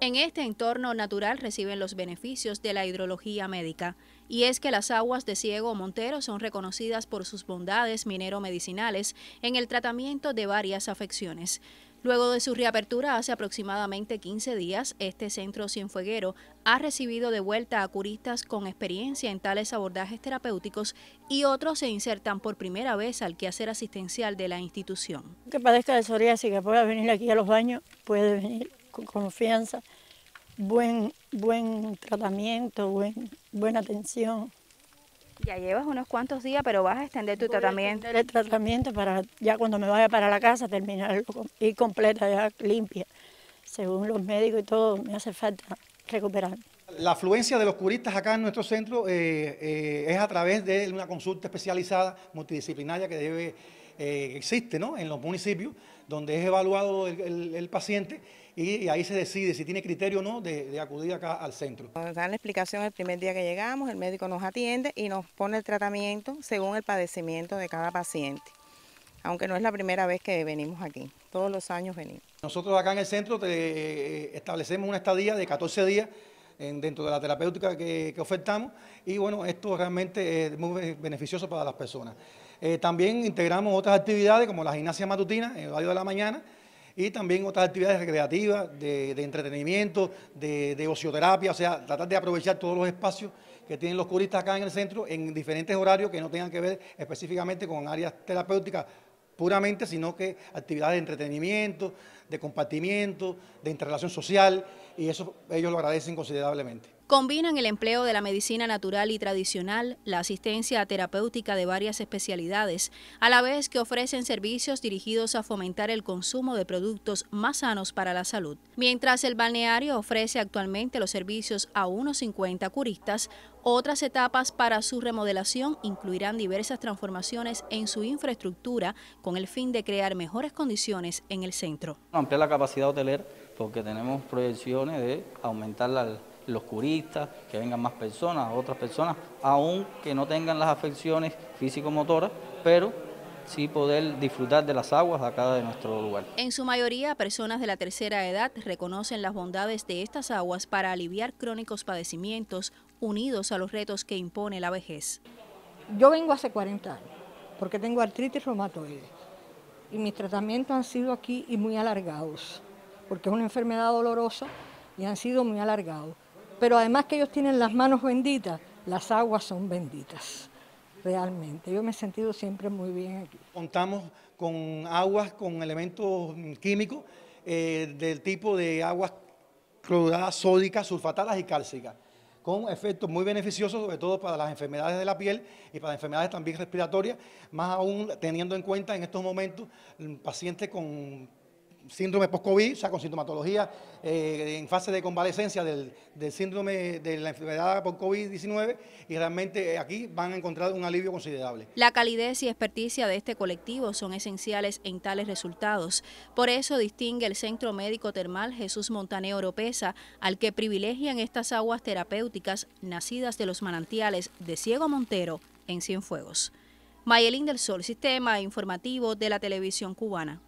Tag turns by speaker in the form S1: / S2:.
S1: En este entorno natural reciben los beneficios de la hidrología médica, y es que las aguas de Ciego Montero son reconocidas por sus bondades minero-medicinales en el tratamiento de varias afecciones. Luego de su reapertura hace aproximadamente 15 días, este centro cienfueguero ha recibido de vuelta a curistas con experiencia en tales abordajes terapéuticos y otros se insertan por primera vez al quehacer asistencial
S2: de la institución. Que padezca de psoriasis, que pueda venir aquí a los baños, puede venir confianza, buen, buen tratamiento, buen, buena atención. Ya llevas unos cuantos días, pero vas a extender tu tratamiento. el tratamiento para ya cuando me vaya para la casa terminarlo y completa, ya limpia. Según los médicos y todo, me hace falta recuperar.
S3: La afluencia de los curistas acá en nuestro centro eh, eh, es a través de una consulta especializada multidisciplinaria que debe eh, existe en los municipios, donde es evaluado el, paciente y, ahí se decide si tiene criterio o no de, acudir acá al centro.
S1: Nos dan la explicación el primer día que llegamos, el médico nos atiende y nos pone el tratamiento según el padecimiento de cada paciente aunque no es la primera vez que venimos aquí, todos los años venimos.
S3: Nosotros acá en el centro eh, establecemos una estadía de 14 días dentro de la terapéutica que, ofertamos y bueno, esto realmente es muy beneficioso para las personas. Eh, también integramos otras actividades como la gimnasia matutina en el radio de la mañana y también otras actividades recreativas, de, entretenimiento, de, de, ocioterapia, o sea, tratar de aprovechar todos los espacios que tienen los curistas acá en el centro en diferentes horarios que no tengan que ver específicamente con áreas terapéuticas puramente, sino que actividades de entretenimiento, de compartimiento, de interrelación social, y eso ellos lo agradecen considerablemente
S1: combinan el empleo de la medicina natural y tradicional, la asistencia terapéutica de varias especialidades, a la vez que ofrecen servicios dirigidos a fomentar el consumo de productos más sanos para la salud. Mientras el balneario ofrece actualmente los servicios a unos 50 curistas, otras etapas para su remodelación incluirán diversas transformaciones en su infraestructura con el fin de crear mejores condiciones en el centro.
S3: Ampliar la capacidad hotelera porque tenemos proyecciones de aumentar la los curistas, que vengan más personas, otras personas, aún que no tengan las afecciones físico-motoras, pero sí poder disfrutar de las aguas acá de nuestro lugar.
S1: En su mayoría, personas de la tercera edad reconocen las bondades de estas aguas para aliviar crónicos padecimientos unidos a los retos que impone
S2: la vejez. Yo vengo hace 40 años porque tengo artritis reumatoide y mis tratamientos han sido aquí y muy alargados porque es una enfermedad dolorosa y han sido muy alargados pero además que ellos tienen las manos benditas, las aguas son benditas, realmente. Yo me he sentido siempre muy bien aquí. Contamos
S3: con aguas con elementos químicos eh, del tipo de aguas cloradas, sódicas, sulfatadas y cálcicas con efectos muy beneficiosos, sobre todo para las enfermedades de la piel y para enfermedades también respiratorias, más aún teniendo en cuenta en estos momentos mm, pacientes con síndrome post-COVID, o sea, con sintomatología eh, en fase de convalecencia del, síndrome de la enfermedad por COVID-19 y realmente eh, aquí van a encontrar un alivio considerable.
S1: La calidez y experticia de este colectivo son esenciales en tales resultados. Por eso distingue el Centro Médico Termal Jesús Montaneo Oropesa, al que privilegian estas aguas terapéuticas nacidas de los manantiales de Ciego Montero en Cienfuegos. Mayelín del Sol, Sistema Informativo de la Televisión Cubana.